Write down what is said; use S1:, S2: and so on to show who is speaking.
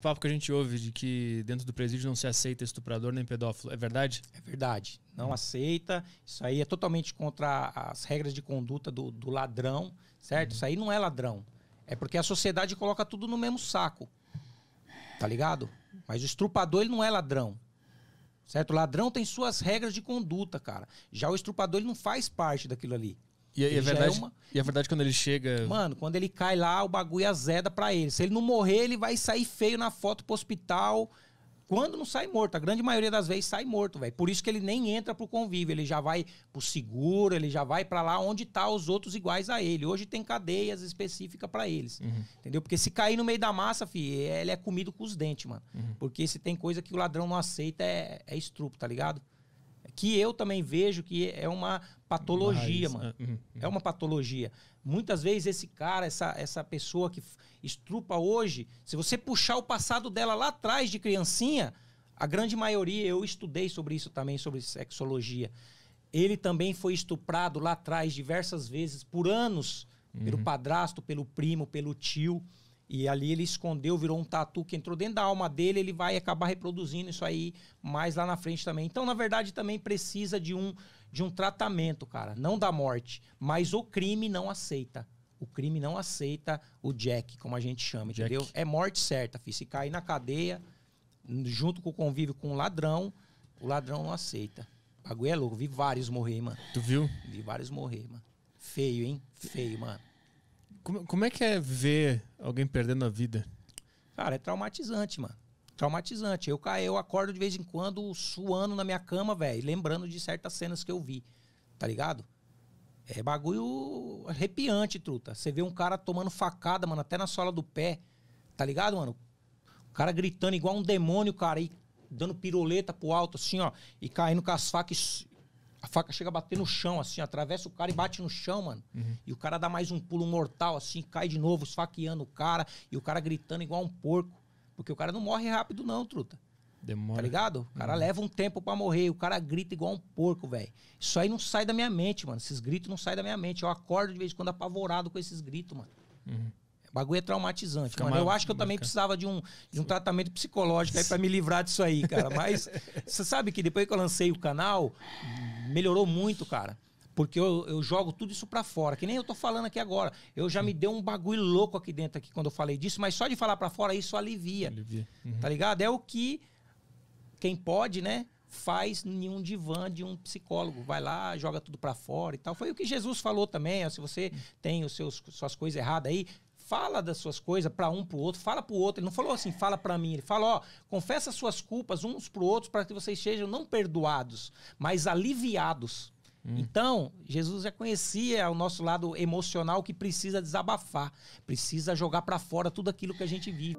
S1: papo que a gente ouve de que dentro do presídio não se aceita estuprador nem pedófilo. É verdade? É verdade. Não hum. aceita. Isso aí é totalmente contra as regras de conduta do, do ladrão, certo? Uhum. Isso aí não é ladrão. É porque a sociedade coloca tudo no mesmo saco. Tá ligado? Mas o estrupador, ele não é ladrão. Certo? O ladrão tem suas regras de conduta, cara. Já o estrupador, ele não faz parte daquilo ali. E, e a é é verdade, é uma... e a é verdade, quando ele chega. Mano, quando ele cai lá, o bagulho azeda pra ele. Se ele não morrer, ele vai sair feio na foto pro hospital. Quando não sai morto, a grande maioria das vezes sai morto, velho. Por isso que ele nem entra pro convívio, ele já vai pro seguro, ele já vai para lá onde tá os outros iguais a ele. Hoje tem cadeias específicas para eles. Uhum. Entendeu? Porque se cair no meio da massa, fi, ele é comido com os dentes, mano. Uhum. Porque se tem coisa que o ladrão não aceita é, é estrupo, tá ligado? que eu também vejo que é uma patologia, Mas, mano. Uh, uh, uh. É uma patologia. Muitas vezes esse cara, essa, essa pessoa que estrupa hoje, se você puxar o passado dela lá atrás de criancinha, a grande maioria, eu estudei sobre isso também, sobre sexologia. Ele também foi estuprado lá atrás diversas vezes, por anos, uhum. pelo padrasto, pelo primo, pelo tio. E ali ele escondeu, virou um tatu que entrou dentro da alma dele, ele vai acabar reproduzindo isso aí mais lá na frente também. Então, na verdade, também precisa de um, de um tratamento, cara. Não da morte, mas o crime não aceita. O crime não aceita o Jack, como a gente chama, Jack. entendeu? É morte certa, filho. Se cair na cadeia, junto com o convívio com o ladrão, o ladrão não aceita. Bagulho é louco. Vi vários morrer, mano. Tu viu? Vi vários morrer, mano. Feio, hein? Feio, mano. Como, como é que é ver alguém perdendo a vida? Cara, é traumatizante, mano. Traumatizante. Eu caio, eu acordo de vez em quando suando na minha cama, velho, lembrando de certas cenas que eu vi. Tá ligado? É bagulho arrepiante, truta. Você vê um cara tomando facada, mano, até na sola do pé. Tá ligado, mano? O cara gritando igual um demônio, cara, e dando piroleta pro alto, assim, ó, e caindo com as facas a faca chega a bater no chão, assim, atravessa o cara e bate no chão, mano. Uhum. E o cara dá mais um pulo mortal, assim, cai de novo, esfaqueando o cara, e o cara gritando igual um porco. Porque o cara não morre rápido, não, truta. Demora. Tá ligado? O cara uhum. leva um tempo para morrer, o cara grita igual um porco, velho. Isso aí não sai da minha mente, mano. Esses gritos não saem da minha mente. Eu acordo de vez em quando apavorado com esses gritos, mano. Uhum. O bagulho é traumatizante, Fica mano. Eu acho que eu também precisava de um, de um tratamento psicológico aí pra me livrar disso aí, cara. Mas você sabe que depois que eu lancei o canal, melhorou muito, cara. Porque eu, eu, jogo tudo isso para fora, que nem eu tô falando aqui agora. Eu já me deu um bagulho louco aqui dentro aqui quando eu falei disso, mas só de falar para fora isso alivia. alivia. Tá uhum. Tá ligado? É o que quem pode, né? faz nenhum divã de um psicólogo. Vai lá, joga tudo para fora e tal. Foi o que Jesus falou também. Ó, se você hum. tem os seus, suas coisas erradas aí, fala das suas coisas para um para o outro, fala para o outro. Ele não falou assim, fala para mim. Ele falou, ó, confessa suas culpas uns para outros para que vocês sejam não perdoados, mas aliviados. Hum. Então, Jesus já conhecia o nosso lado emocional que precisa desabafar, precisa jogar para fora tudo aquilo que a gente vive.